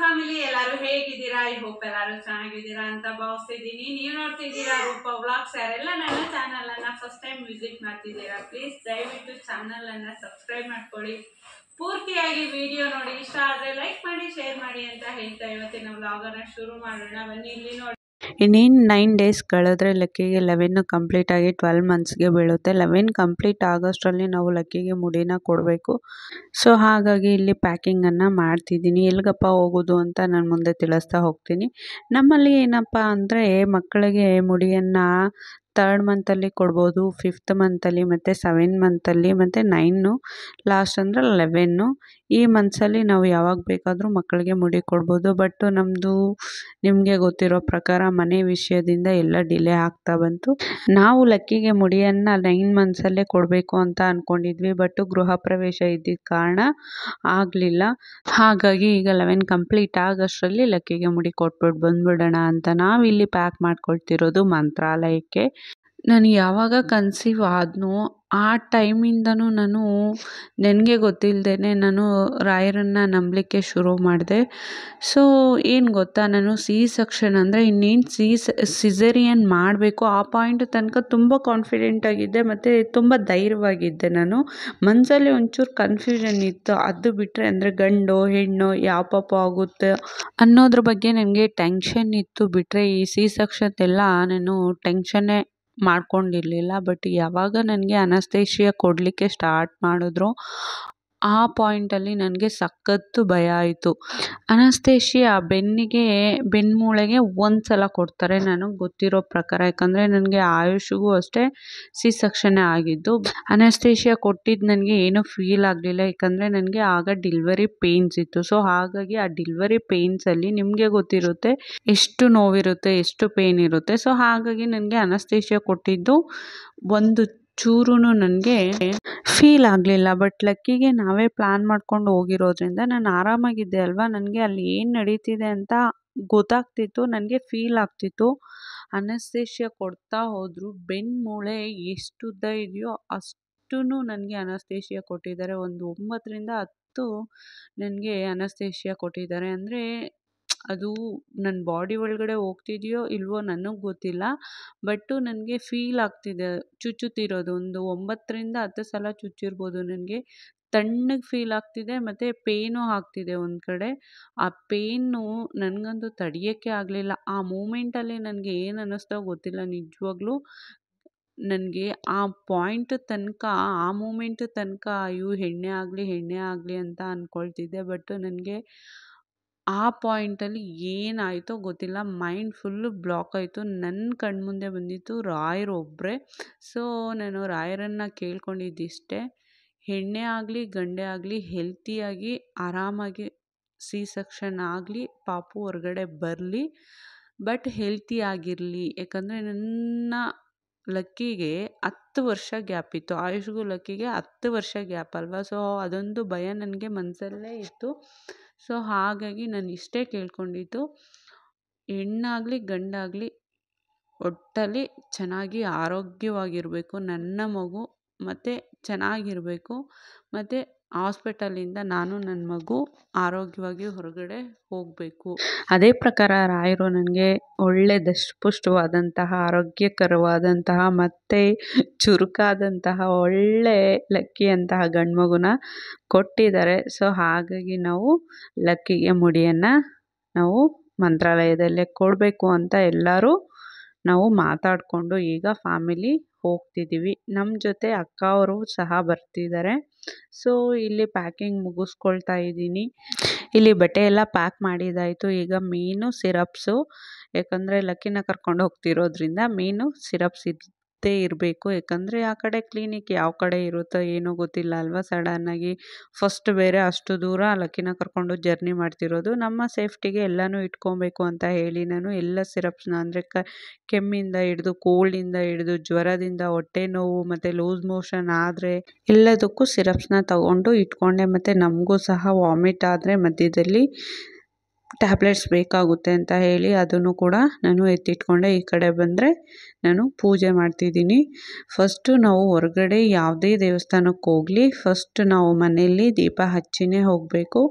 family ಎಲ್ಲಾರು ಹೇಗಿದ್ದೀರಾ I hope ಎಲ್ಲಾರು ಚೆನ್ನಾಗಿದ್ದೀರಾ ಅಂತ ಭಾವಿಸ್ತಿದ್ದೀನಿ ನೀವು ನೋಡ್ತಿದ್ದೀರಾ ರೂಪ ಬ್ಲಾಗ್ಸ್ ಯಾರೆಲ್ಲ ನನ್ನ ಚಾನಲ್ ಅನ್ನ ಫಸ್ಟ್ ಟೈಮ್ ವಿಸಿಟ್ ಮಾಡ್ತಿದ್ದೀರಾ ಪ್ಲೀಸ್ ದಯವಿಟ್ಟು ಚಾನಲ್ ಅನ್ನ ಸಬ್ಸ್ಕ್ರೈಬ್ ಮಾಡ್ಕೊಳ್ಳಿ ಪೂರ್ತಿಯಾಗಿ ವಿಡಿಯೋ ನೋಡಿ ಇಷ್ಟ ಆದ್ರೆ ಲೈಕ್ ಮಾಡಿ ಶೇರ್ ಮಾಡಿ ಅಂತ ಹೇಳ್ತಾ ಇವತ್ತಿನ ಬ್ಲಾಗ್ ಅನ್ನ ಶುರು ಮಾಡೋಣ ಬನ್ನಿ ಇಲ್ಲಿ ನೋಡಿ ಇನ್ನೇನು ನೈನ್ ಡೇಸ್ ಕಳೆದ್ರೆ ಲೆಕ್ಕಿಗೆ ಲೆವೆನ್ನು ಕಂಪ್ಲೀಟಾಗಿ ಟ್ವೆಲ್ ಮಂತ್ಸ್ಗೆ ಬೀಳುತ್ತೆ ಲೆವೆನ್ ಕಂಪ್ಲೀಟ್ ಆಗೋಷ್ಟರಲ್ಲಿ ನಾವು ಲಕ್ಕಿಗೆ ಮುಡಿನ ಕೊಡಬೇಕು ಸೊ ಹಾಗಾಗಿ ಇಲ್ಲಿ ಪ್ಯಾಕಿಂಗನ್ನು ಮಾಡ್ತಿದ್ದೀನಿ ಎಲ್ಲಿಗಪ್ಪ ಹೋಗೋದು ಅಂತ ನಾನು ಮುಂದೆ ತಿಳಿಸ್ತಾ ಹೋಗ್ತೀನಿ ನಮ್ಮಲ್ಲಿ ಏನಪ್ಪ ಅಂದರೆ ಮಕ್ಕಳಿಗೆ ಮುಡಿಯನ್ನು ತರ್ಡ್ ಮಂತಲ್ಲಿ ಕೊಡ್ಬೋದು ಫಿಫ್ತ್ ಮಂತಲ್ಲಿ ಮತ್ತು ಸೆವೆನ್ ಮಂತಲ್ಲಿ ಮತ್ತು ನೈನು ಲಾಸ್ಟ್ ಅಂದರೆ ಲೆವೆನ್ನು ಈ ಮಂತ್ಸಲ್ಲಿ ನಾವು ಯಾವಾಗ ಬೇಕಾದರೂ ಮಕ್ಕಳಿಗೆ ಮುಡಿ ಕೊಡ್ಬೋದು ಬಟ್ ನಮ್ಮದು ನಿಮಗೆ ಗೊತ್ತಿರೋ ಪ್ರಕಾರ ಮನೆ ವಿಷಯದಿಂದ ಎಲ್ಲ ಡಿಲೇ ಆಗ್ತಾ ಬಂತು ನಾವು ಲಕ್ಕಿಗೆ ಮುಡಿಯನ್ನು ನೈನ್ ಮಂತ್ಸಲ್ಲೇ ಕೊಡಬೇಕು ಅಂತ ಅಂದ್ಕೊಂಡಿದ್ವಿ ಬಟ್ ಗೃಹ ಪ್ರವೇಶ ಇದ್ದಿದ್ದ ಕಾರಣ ಆಗಲಿಲ್ಲ ಹಾಗಾಗಿ ಈಗ ಲೆವೆನ್ ಕಂಪ್ಲೀಟ್ ಆಗೋಷ್ಟರಲ್ಲಿ ಲಕ್ಕಿಗೆ ಮುಡಿ ಕೊಟ್ಬಿಟ್ಟು ಬಂದ್ಬಿಡೋಣ ಅಂತ ನಾವಿಲ್ಲಿ ಪ್ಯಾಕ್ ಮಾಡ್ಕೊಳ್ತಿರೋದು ಮಂತ್ರಾಲಯಕ್ಕೆ ನಾನು ಯಾವಾಗ ಕನ್ಸೀವ್ ಆದನೋ ಆ ಟೈಮಿಂದನೂ ನಾನು ನನಗೆ ಗೊತ್ತಿಲ್ಲದೇನೆ ನಾನು ರಾಯರನ್ನು ನಂಬಲಿಕ್ಕೆ ಶುರು ಮಾಡಿದೆ ಸೊ ಏನು ಗೊತ್ತಾ ನಾನು ಸಿ ಸೆಕ್ಷನ್ ಅಂದರೆ ಇನ್ನೇನು ಸಿ ಸಿಸರಿಯನ್ ಮಾಡಬೇಕು ಆ ಪಾಯಿಂಟ್ ತನಕ ತುಂಬ ಕಾನ್ಫಿಡೆಂಟ್ ಆಗಿದ್ದೆ ಮತ್ತು ತುಂಬ ಧೈರ್ಯವಾಗಿದ್ದೆ ನಾನು ಮನಸ್ಸಲ್ಲಿ ಒಂಚೂರು ಕನ್ಫ್ಯೂಷನ್ ಇತ್ತು ಅದು ಬಿಟ್ಟರೆ ಅಂದರೆ ಗಂಡು ಹೆಣ್ಣು ಯಾವ ಪಾಪ ಆಗುತ್ತೆ ಅನ್ನೋದ್ರ ಬಗ್ಗೆ ನನಗೆ ಟೆನ್ಷನ್ ಇತ್ತು ಬಿಟ್ಟರೆ ಈ ಸಿ ಸೆಕ್ಷನ್ ಎಲ್ಲ ನಾನು ಟೆನ್ಷನ್ನೇ ಮಾಡ್ಕೊಂಡಿರಲಿಲ್ಲ ಬಟ್ ಯಾವಾಗ ನನಗೆ ಅನಸ್ತೇಶಿಯ ಕೊಡಲಿಕ್ಕೆ ಸ್ಟಾರ್ಟ್ ಮಾಡಿದ್ರು ಆ ಪಾಯಿಂಟಲ್ಲಿ ನನಗೆ ಸಖತ್ತು ಭಯ ಆಯಿತು ಅನಸ್ತೇಶಿಯಾ ಬೆನ್ನಿಗೆ ಬೆನ್ನು ಮೂಳೆಗೆ ಒಂದು ಸಲ ಕೊಡ್ತಾರೆ ನನಗೆ ಗೊತ್ತಿರೋ ಪ್ರಕಾರ ಯಾಕಂದರೆ ನನಗೆ ಆಯುಷಿಗೂ ಅಷ್ಟೇ ಸಿ ಸೆಕ್ಷನ್ನೇ ಆಗಿದ್ದು ಅನಸ್ತೇಶಿಯಾ ಕೊಟ್ಟಿದ್ದು ನನಗೆ ಏನೂ ಫೀಲ್ ಆಗಲಿಲ್ಲ ಯಾಕಂದರೆ ನನಗೆ ಆಗ ಡಿಲ್ವರಿ ಪೇಯ್ನ್ಸ್ ಇತ್ತು ಸೊ ಹಾಗಾಗಿ ಆ ಡಿಲ್ವರಿ ಪೇಯ್ನ್ಸಲ್ಲಿ ನಿಮಗೆ ಗೊತ್ತಿರುತ್ತೆ ಎಷ್ಟು ನೋವಿರುತ್ತೆ ಎಷ್ಟು ಪೇಯ್ನ್ ಇರುತ್ತೆ ಸೊ ಹಾಗಾಗಿ ನನಗೆ ಅನಸ್ತೇಶಿಯಾ ಕೊಟ್ಟಿದ್ದು ಒಂದು ಚೂರು ನನಗೆ ಫೀಲ್ ಆಗಲಿಲ್ಲ ಬಟ್ ಲಕ್ಕಿಗೆ ನಾವೇ ಪ್ಲ್ಯಾನ್ ಮಾಡ್ಕೊಂಡು ಹೋಗಿರೋದ್ರಿಂದ ನಾನು ಆರಾಮಾಗಿದ್ದೆ ಅಲ್ವಾ ನನಗೆ ಅಲ್ಲಿ ಏನು ನಡೀತಿದೆ ಅಂತ ಗೊತ್ತಾಗ್ತಿತ್ತು ನನಗೆ ಫೀಲ್ ಆಗ್ತಿತ್ತು ಅನಸ್ತೇಷ್ಯ ಕೊಡ್ತಾ ಹೋದರು ಬೆನ್ನು ಮೂಳೆ ಎಷ್ಟು ಉದ್ದ ಇದೆಯೋ ಅಷ್ಟು ನನಗೆ ಅನಸ್ತೇಷ್ಯ ಕೊಟ್ಟಿದ್ದಾರೆ ಒಂದು ಒಂಬತ್ತರಿಂದ ಹತ್ತು ನನಗೆ ಅನಸ್ತೇಷ್ಯ ಕೊಟ್ಟಿದ್ದಾರೆ ಅಂದರೆ ಅದು ನನ್ನ ಬಾಡಿ ಒಳಗಡೆ ಹೋಗ್ತಿದೆಯೋ ಇಲ್ಲವೋ ನನಗೆ ಗೊತ್ತಿಲ್ಲ ಬಟ್ಟು ನನಗೆ ಫೀಲ್ ಆಗ್ತಿದೆ ಚುಚ್ಚುತ್ತಿರೋದು ಒಂದು ಒಂಬತ್ತರಿಂದ ಹತ್ತು ಸಲ ಚುಚ್ಚಿರ್ಬೋದು ನನಗೆ ತಣ್ಣಗೆ ಫೀಲ್ ಆಗ್ತಿದೆ ಮತ್ತು ಪೇನು ಆಗ್ತಿದೆ ಒಂದು ಕಡೆ ಆ ಪೇಯ್ನು ನನಗಂತೂ ತಡಿಯೋಕ್ಕೆ ಆಗಲಿಲ್ಲ ಆ ಮೂಮೆಂಟಲ್ಲಿ ನನಗೆ ಏನು ಅನ್ನಿಸ್ತೋ ಗೊತ್ತಿಲ್ಲ ನಿಜವಾಗ್ಲೂ ನನಗೆ ಆ ಪಾಯಿಂಟ್ ತನಕ ಆ ಮೂಮೆಂಟ್ ತನಕ ಅಯ್ಯೋ ಹೆಣ್ಣೆ ಆಗಲಿ ಹೆಣ್ಣೆ ಆಗಲಿ ಅಂತ ಅಂದ್ಕೊಳ್ತಿದ್ದೆ ಬಟ್ ನನಗೆ ಆ ಪಾಯಿಂಟಲ್ಲಿ ಏನಾಯಿತೋ ಗೊತ್ತಿಲ್ಲ ಮೈಂಡ್ ಫುಲ್ಲು ಬ್ಲಾಕ್ ಆಯಿತು ನನ್ನ ಕಣ್ಮುಂದೆ ಬಂದಿತ್ತು ರಾಯರು ಒಬ್ಬರೇ ಸೊ ನಾನು ರಾಯರನ್ನು ಕೇಳ್ಕೊಂಡಿದ್ದಿಷ್ಟೇ ಹೆಣ್ಣೆ ಆಗಲಿ ಗಂಡೇ ಆಗಲಿ ಹೆಲ್ತಿಯಾಗಿ ಆರಾಮಾಗಿ ಸಿ ಸೆಕ್ಷನ್ ಆಗಲಿ ಪಾಪು ಹೊರಗಡೆ ಬರಲಿ ಬಟ್ ಹೆಲ್ತಿಯಾಗಿರಲಿ ಯಾಕಂದರೆ ನನ್ನ ಲಕ್ಕಿಗೆ ಹತ್ತು ವರ್ಷ ಗ್ಯಾಪ್ ಇತ್ತು ಆಯುಷ್ಗೂ ಲಕ್ಕಿಗೆ ಹತ್ತು ವರ್ಷ ಗ್ಯಾಪ್ ಅಲ್ವಾ ಸೊ ಅದೊಂದು ಭಯ ನನಗೆ ಮನಸಲ್ಲೇ ಇತ್ತು ಸೊ ಹಾಗಾಗಿ ನಾನು ಇಷ್ಟೇ ಕೇಳ್ಕೊಂಡಿದ್ದು ಹೆಣ್ಣಾಗ್ಲಿ ಗಂಡಾಗಲಿ ಒಟ್ಟಲ್ಲಿ ಚೆನ್ನಾಗಿ ಆರೋಗ್ಯವಾಗಿರಬೇಕು ನನ್ನ ಮಗು ಮತ್ತು ಚೆನ್ನಾಗಿರಬೇಕು ಮತ್ತು ಆಸ್ಪೆಟಲಿಂದ ನಾನು ನನ್ನ ಮಗು ಆರೋಗ್ಯವಾಗಿ ಹೊರಗಡೆ ಹೋಗಬೇಕು ಅದೇ ಪ್ರಕಾರ ರಾಯರು ನನಗೆ ಒಳ್ಳೆ ದಷ್ಟಪುಷ್ಟವಾದಂತಹ ಆರೋಗ್ಯಕರವಾದಂತಹ ಮತ್ತು ಚುರುಕಾದಂತಹ ಒಳ್ಳೆ ಲಕ್ಕಿ ಗಂಡು ಮಗುನ ಕೊಟ್ಟಿದ್ದಾರೆ ಸೊ ಹಾಗಾಗಿ ನಾವು ಲಕ್ಕಿಗೆ ಮುಡಿಯನ್ನು ನಾವು ಮಂತ್ರಾಲಯದಲ್ಲೇ ಕೊಡಬೇಕು ಅಂತ ಎಲ್ಲರೂ ನಾವು ಮಾತಾಡಿಕೊಂಡು ಈಗ ಫ್ಯಾಮಿಲಿ ಹೋಗ್ತಿದ್ದೀವಿ ನಮ್ಮ ಜೊತೆ ಅಕ್ಕ ಅವರು ಸಹ ಬರ್ತಿದ್ದಾರೆ ಸೊ ಇಲ್ಲಿ ಪ್ಯಾಕಿಂಗ್ ಮುಗಿಸ್ಕೊಳ್ತಾ ಇದ್ದೀನಿ ಇಲ್ಲಿ ಬಟ್ಟೆ ಎಲ್ಲ ಪ್ಯಾಕ್ ಮಾಡಿದಾಯಿತು ಈಗ ಮೀನು ಸಿರಪ್ಸು ಯಾಕಂದರೆ ಲಕ್ಕಿನ ಕರ್ಕೊಂಡು ಹೋಗ್ತಿರೋದ್ರಿಂದ ಮೀನು ಸಿರಪ್ಸ್ ಇದು ಇದ್ದೇ ಇರಬೇಕು ಯಾಕಂದರೆ ಆ ಕಡೆ ಕ್ಲಿನಿಕ್ ಯಾವ ಕಡೆ ಇರುತ್ತೋ ಏನೂ ಗೊತ್ತಿಲ್ಲ ಅಲ್ವಾ ಸಡನ್ನಾಗಿ ಫಸ್ಟ್ ಬೇರೆ ಅಷ್ಟು ದೂರ ಲಕ್ಕಿನ ಕರ್ಕೊಂಡು ಜರ್ನಿ ಮಾಡ್ತಿರೋದು ನಮ್ಮ ಸೇಫ್ಟಿಗೆ ಎಲ್ಲನೂ ಇಟ್ಕೊಬೇಕು ಅಂತ ಹೇಳಿ ನಾನು ಎಲ್ಲ ಸಿರಪ್ಸ್ನ ಅಂದರೆ ಕ ಕೆಮ್ಮಿಂದ ಹಿಡಿದು ಕೋಲ್ಡಿಂದ ಹಿಡಿದು ಜ್ವರದಿಂದ ಹೊಟ್ಟೆ ನೋವು ಮತ್ತು ಲೂಸ್ ಮೋಷನ್ ಆದರೆ ಎಲ್ಲದಕ್ಕೂ ಸಿರಪ್ಸ್ನ ತಗೊಂಡು ಇಟ್ಕೊಂಡೆ ಮತ್ತು ನಮಗೂ ಸಹ ವಾಮಿಟ್ ಆದರೆ ಮಧ್ಯದಲ್ಲಿ ಟ್ಯಾಬ್ಲೆಟ್ಸ್ ಬೇಕಾಗುತ್ತೆ ಅಂತ ಹೇಳಿ ಅದನ್ನು ಕೂಡ ನಾನು ಎತ್ತಿಟ್ಕೊಂಡೆ ಈ ಕಡೆ ಬಂದರೆ ನಾನು ಪೂಜೆ ಮಾಡ್ತಿದ್ದೀನಿ ಫಸ್ಟು ನಾವು ಹೊರಗಡೆ ಯಾವುದೇ ದೇವಸ್ಥಾನಕ್ಕೆ ಹೋಗಲಿ ಫಸ್ಟ್ ನಾವು ಮನೆಯಲ್ಲಿ ದೀಪ ಹಚ್ಚಿನೇ ಹೋಗಬೇಕು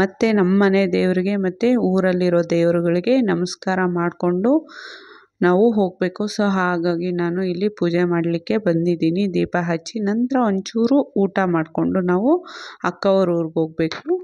ಮತ್ತು ನಮ್ಮ ಮನೆ ದೇವರಿಗೆ ಮತ್ತು ಊರಲ್ಲಿರೋ ದೇವರುಗಳಿಗೆ ನಮಸ್ಕಾರ ಮಾಡಿಕೊಂಡು ನಾವು ಹೋಗಬೇಕು ಸೊ ಹಾಗಾಗಿ ನಾನು ಇಲ್ಲಿ ಪೂಜೆ ಮಾಡಲಿಕ್ಕೆ ಬಂದಿದ್ದೀನಿ ದೀಪ ಹಚ್ಚಿ ನಂತರ ಒಂಚೂರು ಊಟ ಮಾಡಿಕೊಂಡು ನಾವು ಅಕ್ಕವ್ರ ಊರಿಗೆ ಹೋಗಬೇಕು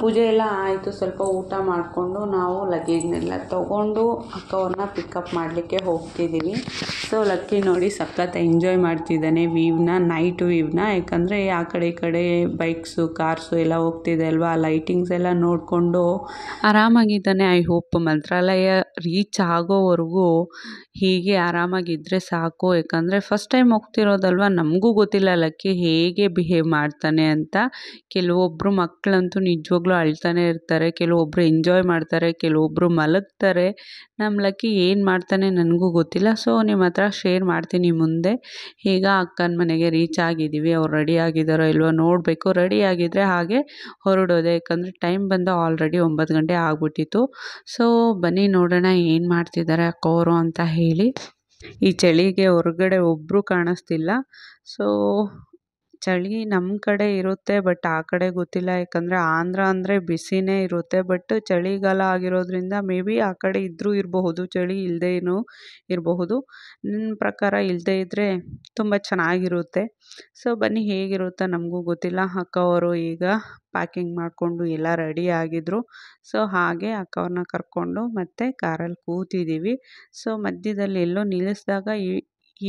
ಪೂಜೆ ಎಲ್ಲ ಆಯಿತು ಸ್ವಲ್ಪ ಊಟ ಮಾಡಿಕೊಂಡು ನಾವು ಲಗೇಜ್ನೆಲ್ಲ ತೊಗೊಂಡು ಅಕ್ಕವ್ರನ್ನ ಪಿಕಪ್ ಮಾಡಲಿಕ್ಕೆ ಹೋಗ್ತಿದ್ದೀವಿ ಸೊ ಲಕ್ಕಿ ನೋಡಿ ಸಖತ್ ಎಂಜಾಯ್ ಮಾಡ್ತಿದ್ದಾನೆ ವೀವ್ನ ನೈಟ್ ವೀವ್ನ ಯಾಕಂದರೆ ಆ ಕಡೆ ಈ ಕಡೆ ಬೈಕ್ಸು ಕಾರ್ಸು ಎಲ್ಲ ಹೋಗ್ತಿದೆ ಅಲ್ವಾ ಲೈಟಿಂಗ್ಸ್ ಎಲ್ಲ ನೋಡಿಕೊಂಡು ಆರಾಮಾಗಿದ್ದಾನೆ ಐ ಹೋಪ್ ಮಂತ್ರಾಲಯ ರೀಚ್ ಆಗೋವರೆಗೂ ಹೀಗೆ ಆರಾಮಾಗಿದ್ದರೆ ಸಾಕು ಯಾಕಂದರೆ ಫಸ್ಟ್ ಟೈಮ್ ಹೋಗ್ತಿರೋದಲ್ವ ನಮಗೂ ಗೊತ್ತಿಲ್ಲ ಲಕ್ಕಿ ಹೇಗೆ ಬಿಹೇವ್ ಮಾಡ್ತಾನೆ ಅಂತ ಕೆಲವೊಬ್ಬರು ಮಕ್ಕಳಂತೂ ನಿಜವಾಗ್ಲೂ ಯಾವಾಗಲೂ ಅಳ್ತಾನೆ ಇರ್ತಾರೆ ಕೆಲವೊಬ್ಬರು ಎಂಜಾಯ್ ಮಾಡ್ತಾರೆ ಕೆಲವೊಬ್ಬರು ಮಲಗ್ತಾರೆ ನಮ್ಮ ಲಕ್ಕಿ ಏನು ಮಾಡ್ತಾನೆ ನನಗೂ ಗೊತ್ತಿಲ್ಲ ಸೊ ನಿಮ್ಮ ಹತ್ರ ಶೇರ್ ಮಾಡ್ತೀನಿ ಮುಂದೆ ಈಗ ಅಕ್ಕನ ಮನೆಗೆ ರೀಚ್ ಆಗಿದ್ದೀವಿ ಅವ್ರು ರೆಡಿ ಆಗಿದ್ದಾರೋ ಇಲ್ವೋ ನೋಡಬೇಕು ರೆಡಿ ಆಗಿದ್ದರೆ ಹಾಗೆ ಹೊರಡೋದೆ ಯಾಕಂದರೆ ಟೈಮ್ ಬಂದು ಆಲ್ರೆಡಿ ಒಂಬತ್ತು ಗಂಟೆ ಆಗಿಬಿಟ್ಟಿತ್ತು ಸೊ ಬನ್ನಿ ನೋಡೋಣ ಏನು ಮಾಡ್ತಿದ್ದಾರೆ ಅಕ್ಕವರು ಅಂತ ಹೇಳಿ ಈ ಚಳಿಗೆ ಹೊರಗಡೆ ಒಬ್ಬರು ಕಾಣಿಸ್ತಿಲ್ಲ ಸೋ ಚಳಿ ನಮ್ಮ ಕಡೆ ಇರುತ್ತೆ ಬಟ್ ಆ ಕಡೆ ಗೊತ್ತಿಲ್ಲ ಯಾಕಂದರೆ ಆಂಧ್ರ ಅಂದರೆ ಬಿಸಿನೇ ಇರುತ್ತೆ ಬಟ್ ಚಳಿಗಾಲ ಆಗಿರೋದ್ರಿಂದ ಮೇ ಬಿ ಆ ಕಡೆ ಇದ್ದರೂ ಇರಬಹುದು ಚಳಿ ಇಲ್ಲದೇನು ಇರಬಹುದು ನನ್ನ ಪ್ರಕಾರ ಇಲ್ಲದೇ ಇದ್ದರೆ ತುಂಬ ಚೆನ್ನಾಗಿರುತ್ತೆ ಸೊ ಬನ್ನಿ ಹೇಗಿರುತ್ತಾ ನಮಗೂ ಗೊತ್ತಿಲ್ಲ ಅಕ್ಕ ಅವರು ಈಗ ಪ್ಯಾಕಿಂಗ್ ಮಾಡಿಕೊಂಡು ಎಲ್ಲ ರೆಡಿ ಆಗಿದ್ದರು ಸೊ ಹಾಗೆ ಅಕ್ಕವ್ರನ್ನ ಕರ್ಕೊಂಡು ಮತ್ತೆ ಕಾರಲ್ಲಿ ಕೂತಿದ್ದೀವಿ ಸೊ ಮಧ್ಯದಲ್ಲಿ ಎಲ್ಲೋ ನಿಲ್ಲಿಸಿದಾಗ ಈ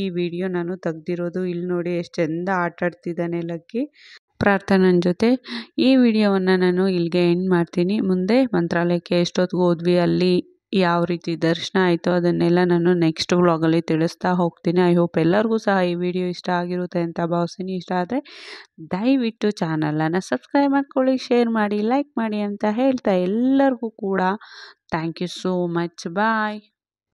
ಈ ವಿಡಿಯೋ ನಾನು ತೆಗ್ದಿರೋದು ಇಲ್ಲಿ ನೋಡಿ ಎಷ್ಟು ಚೆಂದ ಆಡ್ತಿದ್ದಾನೆ ಲಕ್ಕಿ ಪ್ರಾರ್ಥನನ ಜೊತೆ ಈ ವಿಡಿಯೋವನ್ನು ನಾನು ಇಲ್ಲಿಗೆ ಎಂಡ್ ಮಾಡ್ತೀನಿ ಮುಂದೆ ಮಂತ್ರಾಲಯಕ್ಕೆ ಎಷ್ಟೊತ್ತಿಗೆ ಹೋದ್ವಿ ಅಲ್ಲಿ ಯಾವ ರೀತಿ ದರ್ಶನ ಆಯಿತು ಅದನ್ನೆಲ್ಲ ನಾನು ನೆಕ್ಸ್ಟ್ ವ್ಲಾಗಲ್ಲಿ ತಿಳಿಸ್ತಾ ಹೋಗ್ತೀನಿ ಐ ಹೋಪ್ ಎಲ್ಲರಿಗೂ ಸಹ ಈ ವಿಡಿಯೋ ಇಷ್ಟ ಆಗಿರುತ್ತೆ ಅಂತ ಭಾವಿಸ್ತೀನಿ ಇಷ್ಟ ಆದರೆ ದಯವಿಟ್ಟು ಚಾನಲನ್ನು ಸಬ್ಸ್ಕ್ರೈಬ್ ಮಾಡ್ಕೊಳ್ಳಿ ಶೇರ್ ಮಾಡಿ ಲೈಕ್ ಮಾಡಿ ಅಂತ ಹೇಳ್ತಾ ಎಲ್ಲರಿಗೂ ಕೂಡ thank you so much bye